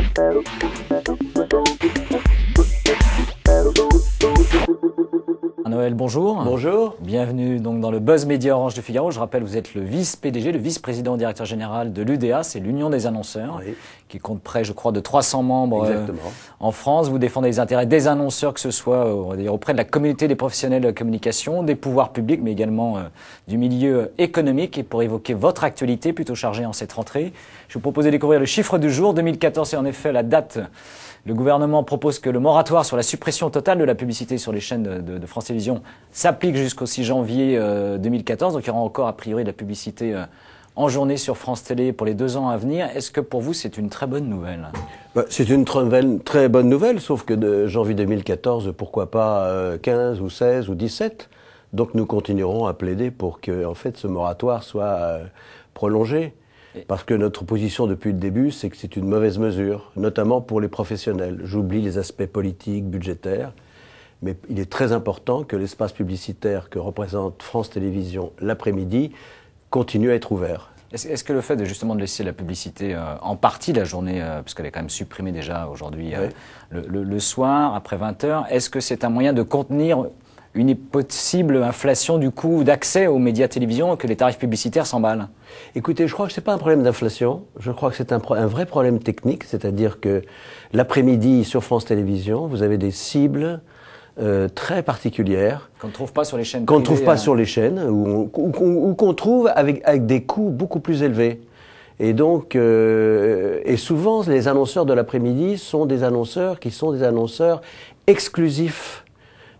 Thank you. Noël, bonjour. Bonjour. Bienvenue donc dans le Buzz Média Orange du Figaro. Je rappelle, vous êtes le vice-PDG, le vice-président directeur général de l'UDA, c'est l'Union des annonceurs, qui compte près, je crois, de 300 membres euh, en France. Vous défendez les intérêts des annonceurs, que ce soit euh, auprès de la communauté des professionnels de la communication, des pouvoirs publics, mais également euh, du milieu économique. Et pour évoquer votre actualité, plutôt chargée en cette rentrée, je vous propose de découvrir le chiffre du jour. 2014 c'est en effet la date. Le gouvernement propose que le moratoire sur la suppression totale de la publicité sur les chaînes de, de France s'applique jusqu'au 6 janvier 2014. Euh, donc il y aura encore a priori de la publicité euh, en journée sur France Télé pour les deux ans à venir. Est-ce que pour vous c'est une très bonne nouvelle bah, C'est une très, très, bonne nouvelle, sauf que de janvier 2014, pourquoi pas 15 euh, ou 16 ou 17 donc nous continuerons à plaider pour que en fait ce moratoire soit prolongé. Parce que notre position depuis le début, c'est que c'est une mauvaise mesure, notamment pour les professionnels. J'oublie les aspects politiques, budgétaires mais il est très important que l'espace publicitaire que représente France Télévisions l'après-midi continue à être ouvert. Est-ce que le fait de justement de laisser la publicité euh, en partie la journée, euh, parce puisqu'elle est quand même supprimée déjà aujourd'hui, euh, le, soir, après 20h, est-ce que c'est un moyen de contenir une possible inflation du coût d'accès aux médias télévisions et que les tarifs publicitaires s'emballent Écoutez, je crois que ce n'est pas un problème d'inflation, je crois que c'est un, un, vrai problème technique, c'est-à-dire que l'après-midi sur France Télévisions, vous avez des cibles euh, très particulière. Qu'on ne trouve pas sur les chaînes. Qu'on ne trouve pas hein. sur les chaînes, ou, qu'on trouve avec, des coûts beaucoup plus élevés. Et donc, euh, et souvent, les annonceurs de l'après-midi sont des annonceurs qui sont des annonceurs exclusifs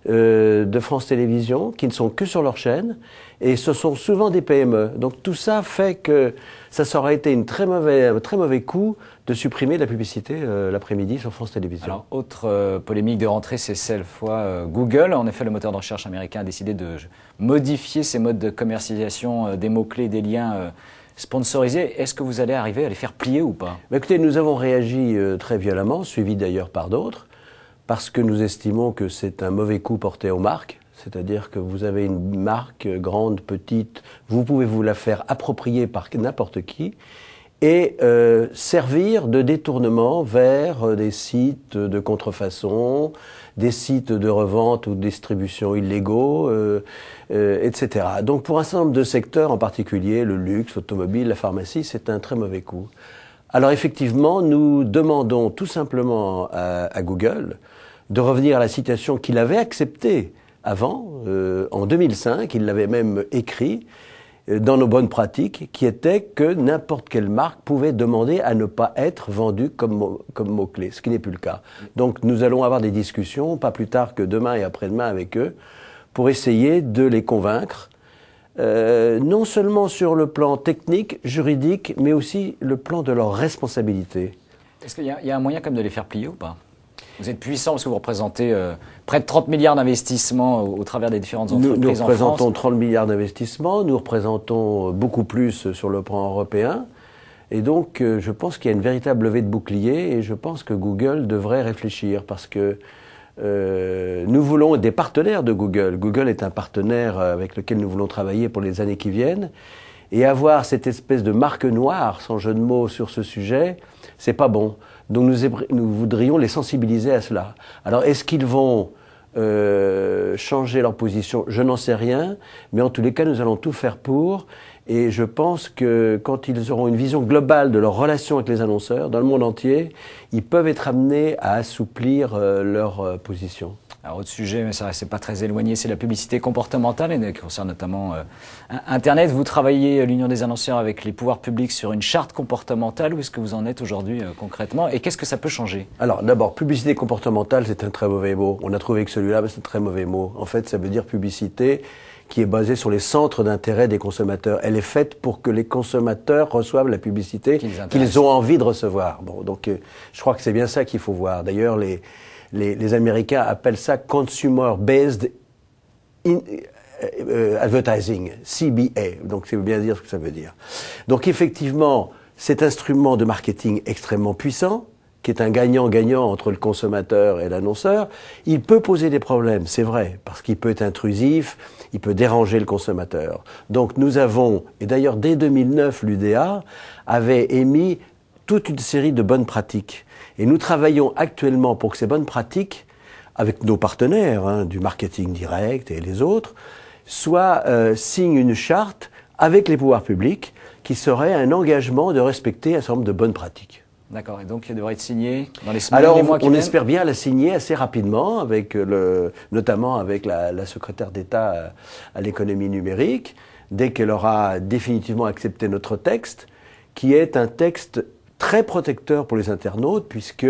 euh, de France Télévisions, qui ne sont que sur leur chaîne, et ce sont souvent des PME. Donc tout ça fait que ça aurait été une très mauvais, très mauvais coup de supprimer la publicité euh, l'après-midi sur France Télévisions. Alors, autre euh, polémique de rentrée, c'est celle fois euh, Google. En effet, le moteur de recherche américain a décidé de modifier ses modes de commercialisation des mots-clés, des liens sponsorisés. Est-ce que vous allez arriver à les faire plier ou pas bah, Écoutez, nous avons réagi très violemment, suivi d'ailleurs par d'autres, parce que nous estimons que c'est un mauvais coup porté aux marques. C'est-à-dire que vous avez une marque grande, petite, vous pouvez vous la faire approprier par n'importe qui et euh, servir de détournement vers euh, des sites de contrefaçon, des sites de revente ou de distribution illégaux, euh, etc. Donc pour un certain nombre de secteurs, en particulier le luxe, l'automobile, la pharmacie, c'est un très mauvais coup. Alors effectivement, nous demandons tout simplement à, Google de revenir à la citation qu'il avait acceptée avant, en 2005, il l'avait même écrit, euh, dans nos bonnes pratiques, qui était que n'importe quelle marque pouvait demander à ne pas être vendue comme, mot, comme mot-clé, ce qui n'est plus le cas. Donc nous allons avoir des discussions, pas plus tard que demain et après-demain avec eux, pour essayer de les convaincre, euh, non seulement sur le plan technique, juridique, mais aussi le plan de leur responsabilité. Est-ce qu'il y, y, a un moyen comme de les faire plier ou pas vous êtes puissant parce que vous représentez euh, près de 30 milliards d'investissements au, travers des différentes entreprises. Nous, nous représentons 30 milliards d'investissements, nous représentons euh, beaucoup plus euh, sur le plan européen. Et donc, je pense qu'il y a une véritable levée de bouclier et je pense que Google devrait réfléchir parce que nous voulons des partenaires de Google. Google est un partenaire avec lequel nous voulons travailler pour les années qui viennent et avoir cette espèce de marque noire, sans jeu de mots, sur ce sujet, c'est pas bon. Donc nous, voudrions les sensibiliser à cela. Alors est-ce qu'ils vont euh, changer leur position Je n'en sais rien, mais en tous les cas, nous allons tout faire pour. Et je pense que quand ils auront une vision globale de leur relation avec les annonceurs dans le monde entier, ils peuvent être amenés à assouplir euh, leur euh, position. Alors, autre sujet, mais ça c'est pas très éloigné, c'est la publicité comportementale et qui concerne notamment euh, Internet. Vous travaillez euh, l'Union des annonceurs avec les pouvoirs publics sur une charte comportementale. Où est-ce que vous en êtes aujourd'hui euh, concrètement et qu'est-ce que ça peut changer Alors d'abord, publicité comportementale, c'est un très mauvais mot. On a trouvé que celui-là, c'est un très mauvais mot. En fait, ça veut dire publicité qui est basée sur les centres d'intérêt des consommateurs. Elle est faite pour que les consommateurs reçoivent la publicité qu'ils ont envie de recevoir. Bon, donc je crois que c'est bien ça qu'il faut voir. D'ailleurs, les les, Américains appellent ça Consumer-Based euh, Advertising, CBA. Donc, c'est bien dire ce que ça veut dire. Donc, effectivement, cet instrument de marketing extrêmement puissant, qui est un gagnant-gagnant entre le consommateur et l'annonceur, il peut poser des problèmes, c'est vrai, parce qu'il peut être intrusif, il peut déranger le consommateur. Donc nous avons, et d'ailleurs dès 2009, l'UDA avait émis toute une série de bonnes pratiques. Et nous travaillons actuellement pour que ces bonnes pratiques, avec nos partenaires hein, du marketing direct et les autres, soient euh, une charte avec les pouvoirs publics qui serait un engagement de respecter un certain nombre de bonnes pratiques. D'accord, et donc il devrait être signé. dans les semaines Alors, les mois on, on espère bien la signer assez rapidement, avec le, notamment avec la, la secrétaire d'État euh, à l'économie numérique, dès qu'elle aura définitivement accepté notre texte, qui est un texte très protecteur pour les internautes puisque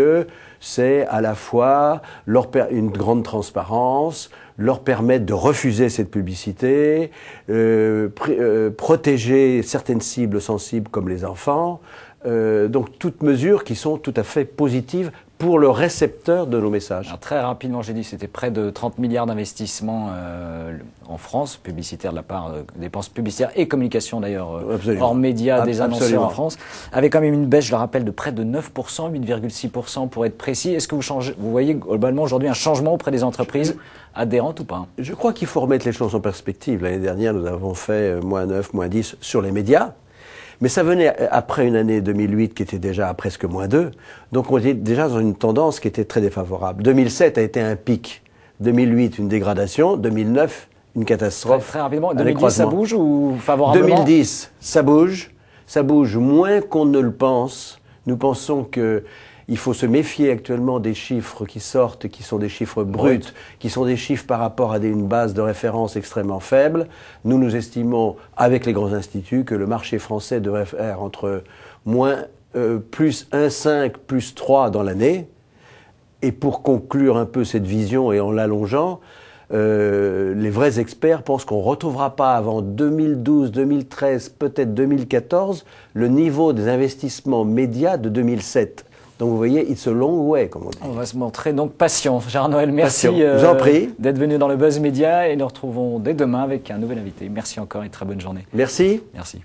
c'est à la fois leur une grande transparence, leur permettre de refuser cette publicité, euh, euh, protéger certaines cibles sensibles comme les enfants, euh, donc toutes mesures qui sont tout à fait positives pour le récepteur de nos messages Très rapidement, j'ai dit c'était près de 30 milliards d'investissements euh, en France, publicitaires de la part, euh, dépenses publicitaires et communication d'ailleurs, euh, hors médias des annonceurs en France, avec quand même une baisse, je le rappelle, de près de 9%, 8,6% pour être précis. Est-ce que vous, changez, vous voyez globalement aujourd'hui un changement auprès des entreprises adhérentes ou pas Je crois qu'il faut remettre les choses en perspective. L'année dernière, nous avons fait moins 9, moins 10 sur les médias. Mais ça venait après une année 2008 qui était déjà à presque moins 2. Donc on était déjà dans une tendance qui était très défavorable. 2007 a été un pic. 2008, une dégradation. 2009, une catastrophe. Très, très rapidement. 2010, ça bouge ou favorablement 2010, ça bouge. Ça bouge moins qu'on ne le pense. Nous pensons que il faut se méfier actuellement des chiffres qui sortent, qui sont des chiffres bruts, qui sont des chiffres par rapport à une base de référence extrêmement faible. Nous, nous estimons, avec les grands instituts, que le marché français devrait faire entre moins, euh, plus 1,5, plus 3 dans l'année. Et pour conclure un peu cette vision et en l'allongeant, euh, les vrais experts pensent qu'on ne retrouvera pas avant 2012, 2013, peut-être 2014, le niveau des investissements médias de 2007. Donc vous voyez, it's a long way, comme on dit. On va se montrer donc patient. Gérard-Noël, merci euh, d'être venu dans le Buzz Média et nous retrouvons dès demain avec un nouvel invité. Merci encore et très bonne journée. Merci. Merci.